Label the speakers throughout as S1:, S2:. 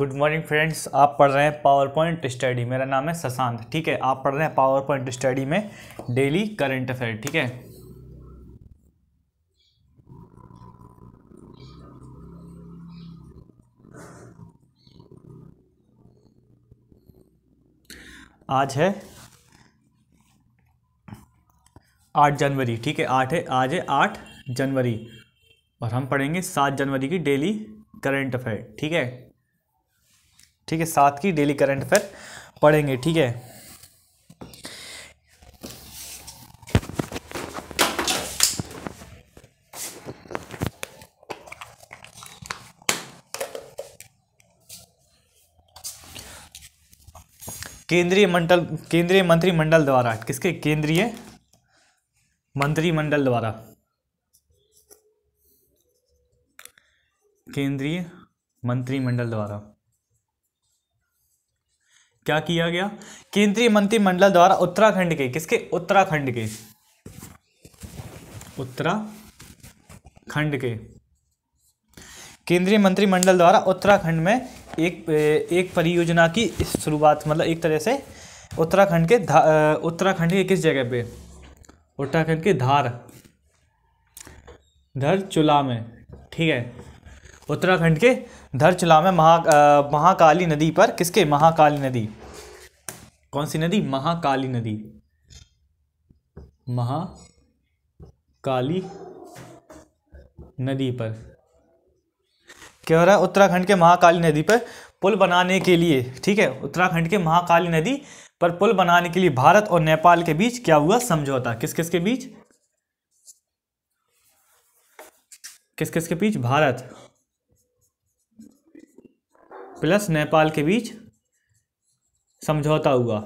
S1: Good morning friends आप पढ़ रहे हैं पावर पॉइंट स्टडी मेरा नाम है शशांत ठीक है आप पढ़ रहे हैं पावर पॉइंट स्टडी में डेली करंट अफेयर ठीक है आज है आठ जनवरी ठीक है आठ है आज है आठ जनवरी और हम पढ़ेंगे सात जनवरी की डेली करंट अफेयर ठीक है ठीक है सात की डेली करंट अफेयर पढ़ेंगे ठीक है केंद्रीय मंडल केंद्रीय मंत्रिमंडल द्वारा किसके केंद्रीय मंत्रिमंडल द्वारा केंद्रीय मंत्रिमंडल द्वारा क्या किया गया केंद्रीय मंत्रिमंडल द्वारा उत्तराखंड के किसके उत्तराखंड के उत्तराखंड के केंद्रीय मंत्रिमंडल द्वारा उत्तराखंड में एक एक परियोजना की शुरुआत मतलब एक तरह से उत्तराखंड के उत्तराखंड के किस जगह पे उत्तराखंड के धार धर चुला में ठीक है उत्तराखंड के धरचला में महा महाकाली नदी पर किसके महाकाली नदी कौन सी नदी महाकाली नदी महाकाली नदी पर क्या हो रहा है उत्तराखंड के महाकाली नदी पर पुल बनाने के लिए ठीक है उत्तराखंड के महाकाली नदी पर पुल बनाने के लिए भारत और नेपाल के बीच क्या हुआ समझौता किस किस के बीच किस किस के बीच भारत प्लस नेपाल के बीच समझौता हुआ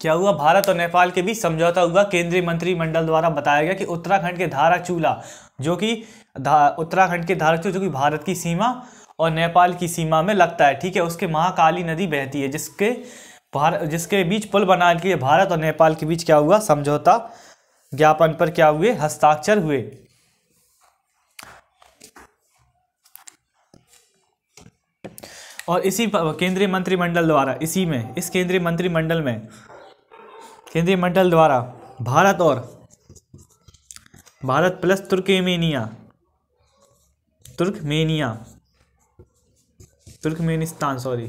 S1: क्या हुआ भारत और नेपाल के बीच समझौता हुआ केंद्रीय मंत्रिमंडल द्वारा बताया गया कि उत्तराखंड के धाराचूला जो कि उत्तराखंड के धाराचूला जो कि भारत की सीमा और नेपाल की सीमा में लगता है ठीक है उसके महाकाली नदी बहती है जिसके भारत जिसके बीच पुल बनाने के लिए भारत और नेपाल के बीच क्या हुआ समझौता ज्ञापन पर क्या हुए हस्ताक्षर हुए और इसी केंद्रीय मंत्रिमंडल द्वारा इसी में इस केंद्रीय मंत्रिमंडल में केंद्रीय मंडल द्वारा भारत और Bharat plus Turkmenia Turkmenia Turkmenistan sorry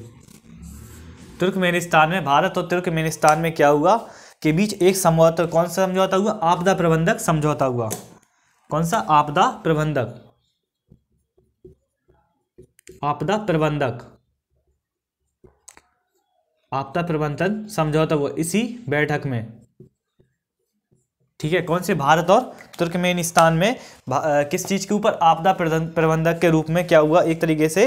S1: Turkmenistan में भारत और तुर्कमेनिस्तान में क्या हुआ के बीच एक समझौता कौन सा समझौता हुआ आपदा प्रबंधक समझौता हुआ कौन सा आपदा प्रबंधक आपदा प्रबंधक आपदा प्रबंधन समझौता तो वो इसी बैठक में ठीक है कौन से भारत और तुर्कमेनिस्तान में आ, किस चीज़ के ऊपर आपदा प्रबंधक के रूप में क्या हुआ एक तरीके से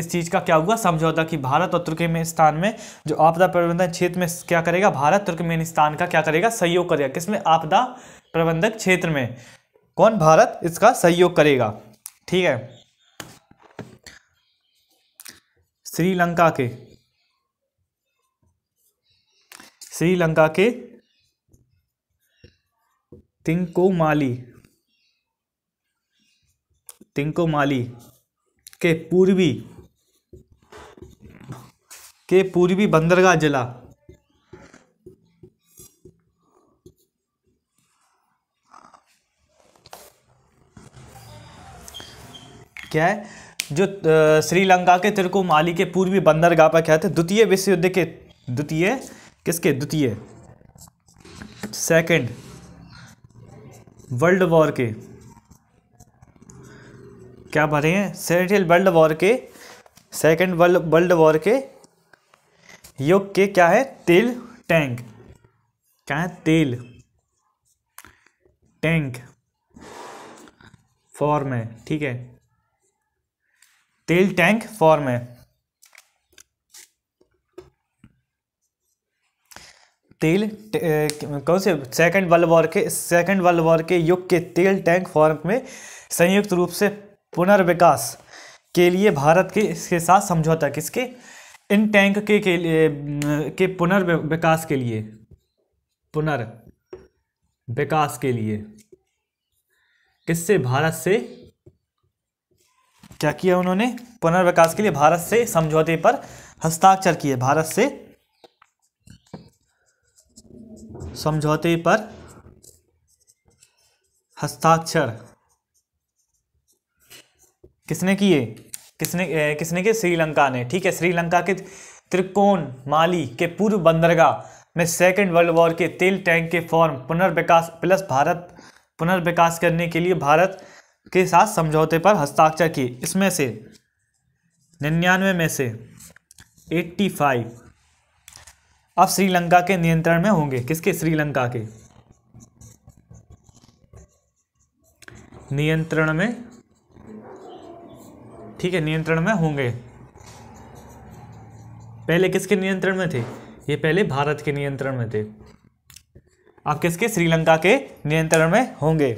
S1: इस चीज़ का क्या हुआ समझौता तो कि भारत और तुर्कमेनिस्तान में जो आपदा प्रबंधन क्षेत्र में क्या करेगा भारत तुर्कमेनिस्तान का क्या करेगा सहयोग करेगा किसमें आपदा प्रबंधक क्षेत्र में कौन भारत इसका सहयोग करेगा ठीक है श्रीलंका के श्रीलंका के तिंकोमाली तिंकोमाली के पूर्वी के पूर्वी बंदरगाह जिला क्या है जो श्रीलंका के तिरको माली के पूर्वी बंदरगाह पर क्या थे तो द्वितीय विश्व युद्ध के द्वितीय किसके द्वितीय सेकंड वर्ल्ड वॉर के क्या भरे हैं सेकेंड वर्ल्ड वॉर के सेकेंड वर्ल्ड वर्ल्ड वॉर के युग के क्या है तेल टैंक क्या है तेल टैंक फॉर्म है ठीक है तेल टैंक फॉर्म है तेल कौन से सेकेंड वर्ल्ड वॉर के सेकेंड वर्ल्ड वॉर के युग के तेल टैंक फॉर्म में संयुक्त रूप से पुनर्विकास के लिए भारत के इसके साथ समझौता किसके इन टैंक के के के पुनर्विकास के लिए पुनर्विकास के लिए किससे भारत से क्या किया उन्होंने पुनर्विकास के लिए भारत से समझौते पर हस्ताक्षर किए भारत से समझौते पर हस्ताक्षर किसने किए किसने ए, किसने के श्रीलंका ने ठीक है श्रीलंका के त्रिकोण माली के पूर्व बंदरगाह में सेकेंड वर्ल्ड वॉर के तेल टैंक के फॉर्म पुनर्विकास प्लस भारत पुनर्विकास करने के लिए भारत के साथ समझौते पर हस्ताक्षर किए इसमें से निन्यानवे में से एट्टी फाइव अब श्रीलंका के नियंत्रण में होंगे किसके श्रीलंका के नियंत्रण में ठीक है नियंत्रण में होंगे पहले किसके नियंत्रण में थे ये पहले भारत के नियंत्रण में थे अब किसके श्रीलंका के नियंत्रण में होंगे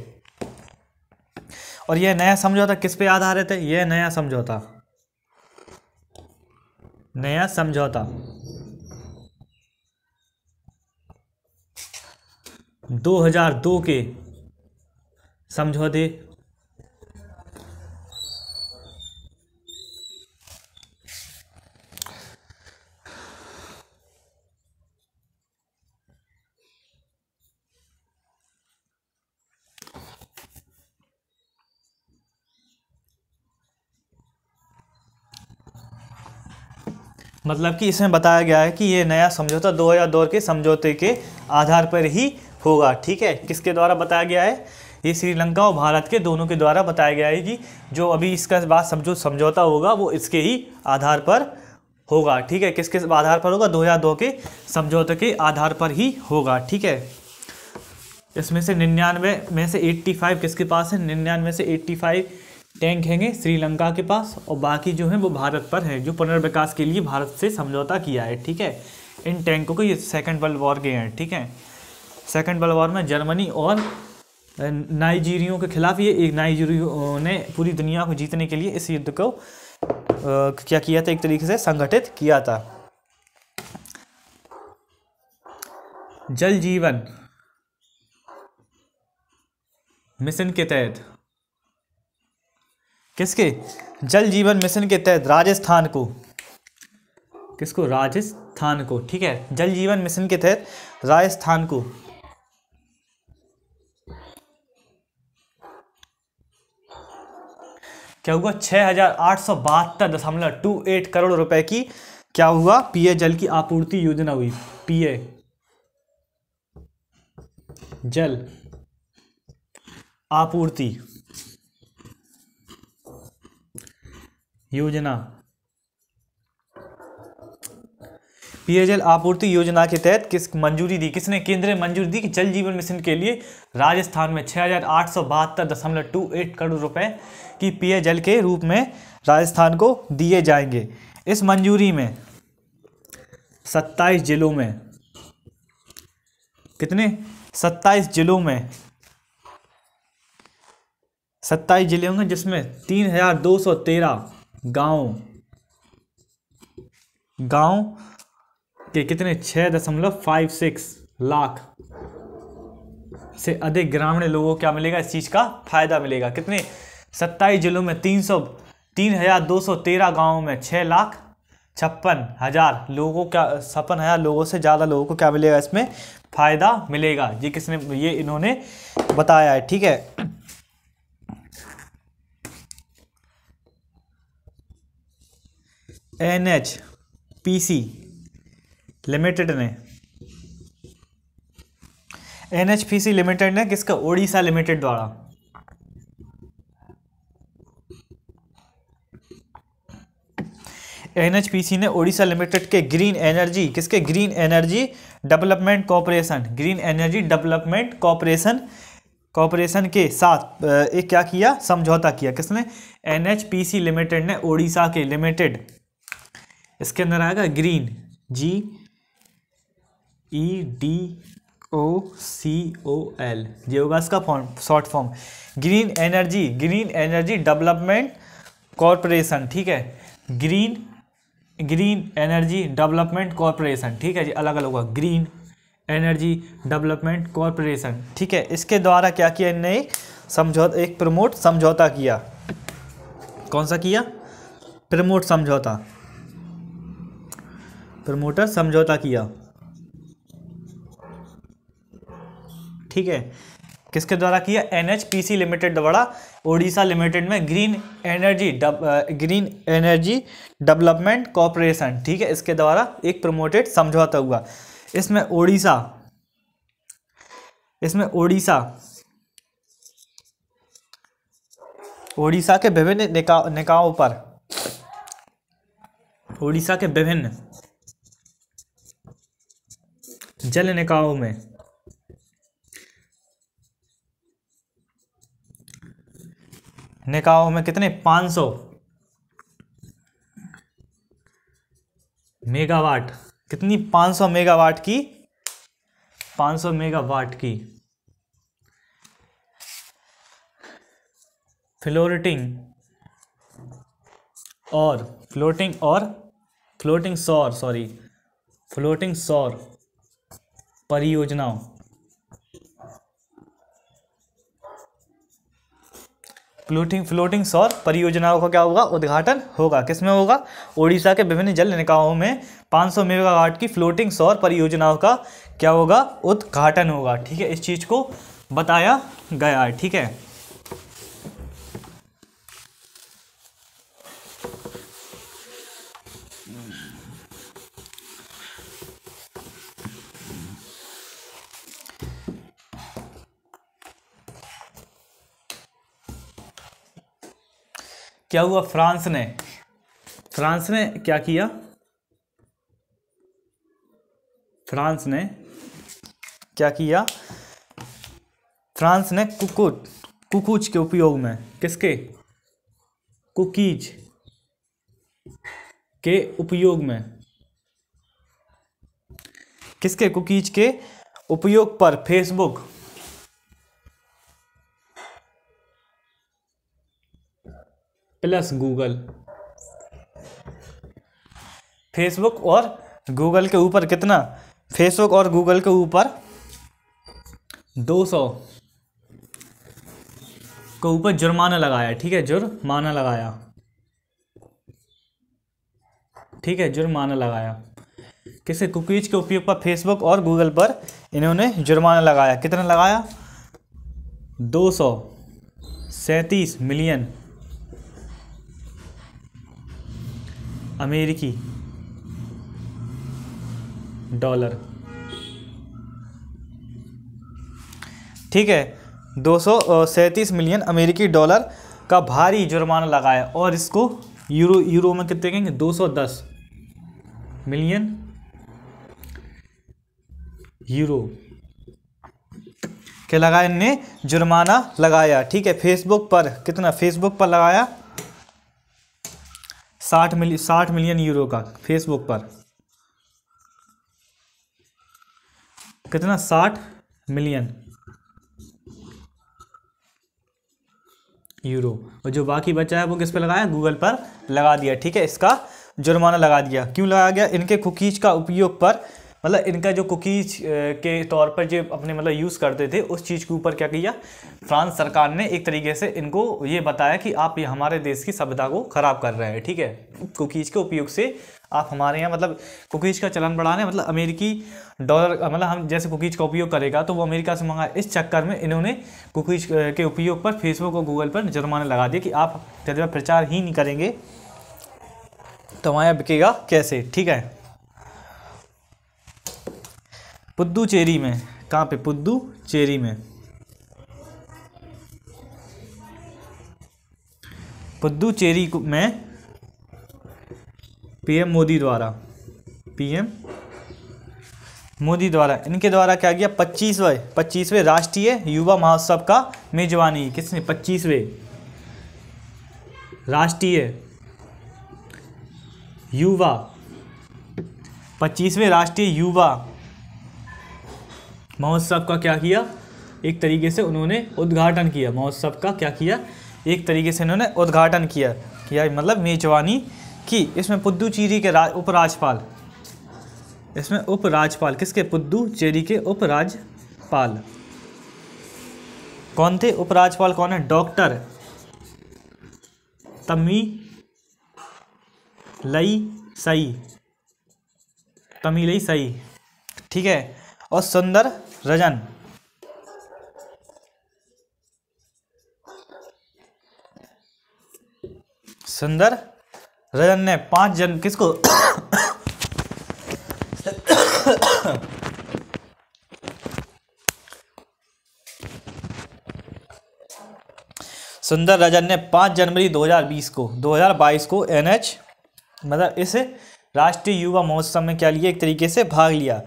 S1: और यह नया समझौता किस पे आधारित है यह नया समझौता नया समझौता 2002 के समझौते मतलब कि इसमें बताया गया है कि ये नया समझौता 2002 के समझौते के आधार पर ही होगा ठीक है किसके द्वारा बताया गया है ये श्रीलंका और भारत के दोनों के द्वारा बताया गया है कि जो अभी इसका बात समझो समझौता होगा वो इसके ही आधार पर होगा ठीक है किस किस आधार पर होगा दो हज़ार दो के समझौते के आधार पर ही होगा ठीक है इसमें से निन्यानवे में से एट्टी फाइव किसके पास है निन्यानवे से एट्टी फाइव टैंक हैंगे श्रीलंका के पास और बाकी जो हैं वो भारत पर हैं जो पुनर्विकास के लिए भारत से समझौता किया है ठीक है इन टैंकों को ये सेकेंड वर्ल्ड वॉर के हैं ठीक है सेकेंड वर्ल्ड वॉर में जर्मनी और नाइजीरियों के खिलाफ ये एक नाइजीरियों ने पूरी दुनिया को जीतने के लिए इस युद्ध को क्या किया था एक तरीके से संगठित किया था जल जीवन मिशन के तहत किसके जल जीवन मिशन के तहत राजस्थान को किसको राजस्थान को ठीक है जल जीवन मिशन के तहत राजस्थान को क्या हुआ छः हज़ार आठ सौ बहत्तर दशमलव टू एट करोड़ रुपए की क्या हुआ पीए जल की आपूर्ति योजना हुई पीए जल आपूर्ति योजना पेयजल आपूर्ति योजना के तहत किस मंजूरी दी किसने केंद्र ने मंजूरी दी कि जल जीवन मिशन के लिए राजस्थान में छः हज़ार आठ सौ बहत्तर दशमलव टू एट करोड़ रुपए की पेयजल के रूप में राजस्थान को दिए जाएंगे इस मंजूरी में सत्ताईस जिलों में कितने सत्ताईस जिलों में सत्ताईस जिले होंगे जिसमें तीन हजार दो सौ तेरह गांव गांव कि कितने छः दशमलव फाइव सिक्स लाख से अधिक ग्रामीण लोगों को क्या मिलेगा इस चीज़ का फायदा मिलेगा कितने सत्ताईस जिलों में तीन सौ तीन हज़ार दो सौ तेरह गाँव में छः लाख छप्पन हज़ार लोगों का छप्पन हज़ार लोगों से ज़्यादा लोगों को क्या मिलेगा इसमें फ़ायदा मिलेगा ये किसने ये इन्होंने बताया है ठीक है N H P C limited ने एनएचपीसी लिमिटेड ने किसका ओडिशा लिमिटेड द्वारा एनएचपीसी ने ओडिशा लिमिटेड के ग्रीन एनर्जी किसके green energy development corporation green energy development corporation corporation के साथ एक क्या किया समझौता किया किसने एनएचपीसी लिमिटेड ने ओडिशा के लिमिटेड इसके अंदर आएगा green G E D C O L एल ये होगा इसका form short form green energy green energy development corporation ठीक है green green energy development corporation ठीक है जी अलग अलग होगा ग्रीन एनर्जी डेवलपमेंट कॉरपोरेशन ठीक है इसके द्वारा क्या किया इन्हें एक समझौता एक प्रमोट समझौता किया कौन सा किया प्रमोट समझौता प्रमोटर समझौता किया ठीक है किसके द्वारा किया एनएचपीसी लिमिटेड द्वारा ओडिशा लिमिटेड में green energy green energy development corporation ठीक है इसके द्वारा एक प्रमोटेड समझौता हुआ इसमें ओडिशा इसमें ओडिशा ओडिशा के विभिन्न निका, निकायों पर ओडिशा के विभिन्न जल निकायों में ने कहा कितने 500 मेगावाट कितनी 500 मेगावाट की 500 मेगावाट की फ्लोरिटिंग और फ्लोटिंग और फ्लोटिंग सौर सॉरी फ्लोटिंग सौर परियोजनाओं फ्लोटिंग फ्लोटिंग सौर परियोजनाओं का क्या होगा उद्घाटन होगा किसमें होगा ओडिशा के विभिन्न जल निकायों में 500 मेगावाट की फ्लोटिंग सौर परियोजनाओं का क्या होगा उद्घाटन होगा ठीक है इस चीज़ को बताया गया है ठीक है Mm. क्या हुआ फ्रांस ने फ्रांस ने क्या किया फ्रांस ने क्या किया फ्रांस ने कुकुट कुकुच के उपयोग में किसके कुकीज के उपयोग में किसके कुकीज के उपयोग पर फेसबुक प्लस गूगल फेसबुक और गूगल के ऊपर कितना फेसबुक और गूगल के ऊपर 200 के ऊपर जुर्माना लगाया ठीक है जुर्माना लगाया ठीक है जुर्माना लगाया किसे कुकीज के उपयोग पर फेसबुक और गूगल पर इन्होंने जुर्माना लगाया कितना लगाया दो सौ सैंतीस मिलियन अमेरिकी डॉलर ठीक है दो मिलियन अमेरिकी डॉलर का भारी जुर्माना लगाया और इसको यूरो यूरो में कितने कहेंगे 210 मिलियन यूरो के लगाया इनने जुर्माना लगाया ठीक है फेसबुक पर कितना फेसबुक पर लगाया साठ मिली साठ मिलियन यूरो का फेसबुक पर कितना साठ मिलियन यूरो और जो बाकी बचा है वो किस पे लगाया गूगल पर लगा दिया ठीक है इसका जुर्माना लगा दिया क्यों लगाया गया इनके कुकीज़ का उपयोग पर मतलब इनका जो कुकीज के तौर पर जो अपने मतलब यूज़ करते थे उस चीज़ के ऊपर क्या किया फ्रांस सरकार ने एक तरीके से इनको ये बताया कि आप ये हमारे देश की सभ्यता को ख़राब कर रहे हैं ठीक है कुकीज़ के उपयोग से आप हमारे यहाँ मतलब कुकीज़ का चलन बढ़ाने मतलब अमेरिकी डॉलर मतलब हम जैसे कुकीज़ का उपयोग करेगा तो वो अमेरिका से मंगाए इस चक्कर में इन्होंने कुकीज़ के उपयोग पर फेसबुक और गूगल पर जुर्माने लगा दिए कि आप यदि प्रचार ही नहीं करेंगे तो हमारे बिकेगा कैसे ठीक है पुद्दुचेरी में कहाँ पे पुद्दुचेरी में पुद्दुचेरी में पीएम मोदी द्वारा पीएम मोदी द्वारा इनके द्वारा क्या किया पच्चीसवें पच्चीसवें राष्ट्रीय युवा महोत्सव का मेजबानी किसने पच्चीसवें राष्ट्रीय युवा पच्चीसवें राष्ट्रीय युवा महोत्सव का क्या किया एक तरीके से उन्होंने उद्घाटन किया महोत्सव का क्या किया एक तरीके से इन्होंने उद्घाटन किया किया मतलब मेजबानी की इसमें पुद्दुचेरी के उपराज्यपाल इसमें उपराज्यपाल किसके पुद्दुचेरी के उपराज्यपाल कौन थे उपराज्यपाल कौन है डॉक्टर तमी लई सई तमी लई सई ठीक है और सुंदर रजन सुंदर रजन ने पांच जन किसको सुंदर रजन ने पांच जनवरी 2020 को 2022 को एनएच मतलब इस राष्ट्रीय युवा महोत्सव में क्या लिया एक तरीके से भाग लिया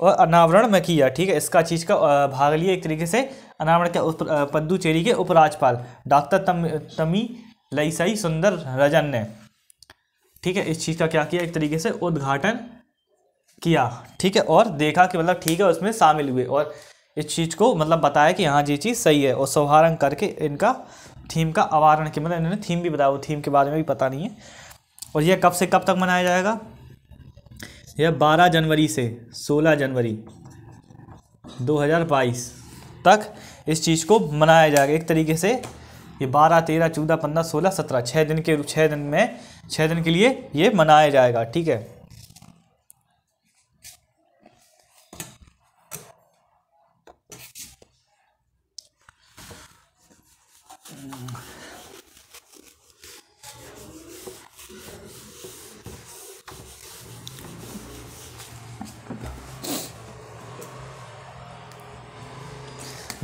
S1: और अनावरण में किया ठीक है इसका चीज़ का भाग लिया एक तरीके से अनावरण के उप पद्दुचेरी के उपराज्यपाल डॉक्टर तम तमी लईसाई सुंदर रजन ने ठीक है इस चीज़ का क्या किया एक तरीके से उद्घाटन किया ठीक है और देखा कि मतलब ठीक है उसमें शामिल हुए और इस चीज़ को मतलब बताया कि हाँ ये चीज़ सही है और शुभारंभ करके इनका थीम का अवारण किया मतलब इन्होंने थीम भी बताया वो थीम के बारे में भी पता नहीं है और यह कब से कब तक मनाया जाएगा यह बारह जनवरी से सोलह जनवरी दो हज़ार बाईस तक इस चीज़ को मनाया जाएगा एक तरीके से ये बारह तेरह चौदह पंद्रह सोलह सत्रह छः दिन के छः दिन में छः दिन के लिए ये मनाया जाएगा ठीक है Mm-hmm.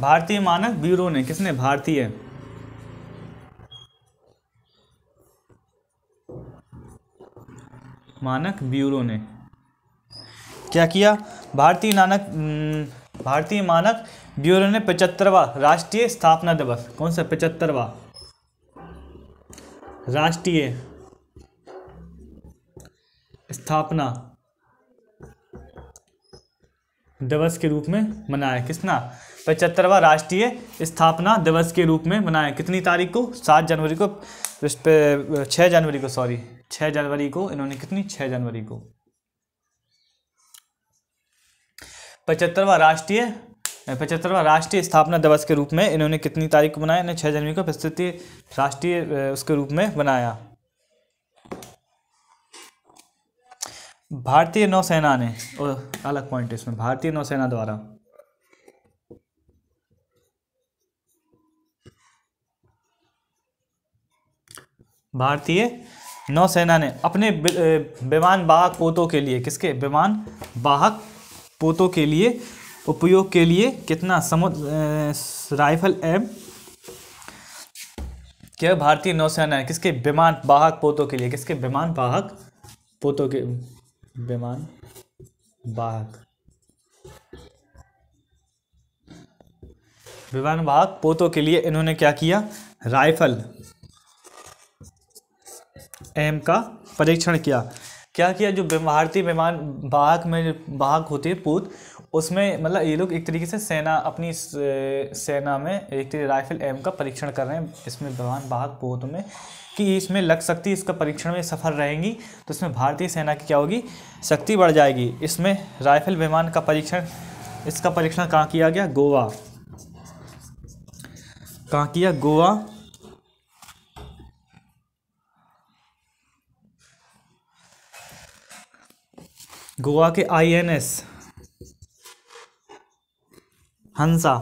S1: भारतीय मानक ब्यूरो ने किसने भारतीय मानक ब्यूरो ने क्या किया भारतीय नानक भारतीय मानक ब्यूरो ने पचहत्तरवा राष्ट्रीय स्थापना दिवस कौन सा पचहत्तरवा राष्ट्रीय स्थापना दिवस के रूप में मनाया किसना पचहत्तरवा राष्ट्रीय स्थापना दिवस के रूप में मनाया कितनी तारीख को सात जनवरी को छः जनवरी को सॉरी छः जनवरी को इन्होंने कितनी छः जनवरी को पचहत्तरवा राष्ट्रीय पचहत्तरवा राष्ट्रीय स्थापना दिवस के रूप में इन्होंने कितनी तारीख को बनाया छः जनवरी को प्रस्तुति राष्ट्रीय उसके रूप में बनाया भारतीय नौसेना ने अलग पॉइंट इसमें भारतीय नौसेना द्वारा भारतीय नौसेना ने अपने विमान वाहक पोतों के लिए किसके विमान वाहक पोतों के लिए उपयोग के लिए कितना समुद्र राइफल एम क्या भारतीय नौसेना है किसके विमान वाहक पोतों के लिए किसके विमान वाहक पोतों के विमान वाहक विमान वाहक पोतों के लिए इन्होंने क्या किया राइफल एम का परीक्षण किया क्या किया जो भारतीय विमान बाघ में बाहक होती है पूत उसमें मतलब ये लोग एक तरीके से सेना अपनी सेना में एक तरीके राइफल एम का परीक्षण कर रहे हैं इसमें विमान भाग पोत में कि इसमें लग सकती इसका परीक्षण में सफल रहेंगी तो इसमें भारतीय सेना की क्या होगी शक्ति बढ़ जाएगी इसमें राइफल विमान का परीक्षण इसका परीक्षण कहाँ किया गया गोवा कहाँ किया गोवा गोवा के आईएनएस हंसा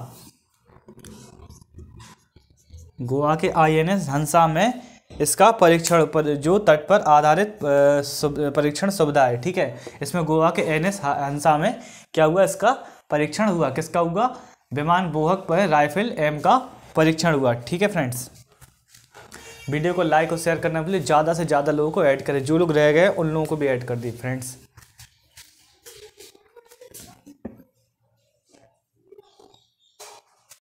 S1: गोवा के आईएनएस हंसा में इसका परीक्षण पर जो तट पर आधारित परीक्षण सुविधा है ठीक है इसमें गोवा के एस हंसा में क्या हुआ इसका परीक्षण हुआ किसका हुआ विमान बोहक पर राइफल एम का परीक्षण हुआ ठीक है फ्रेंड्स वीडियो को लाइक और शेयर करने के लिए ज़्यादा से ज़्यादा लोगों को ऐड करें जो लोग रह गए उन लोगों को भी ऐड कर दिए फ्रेंड्स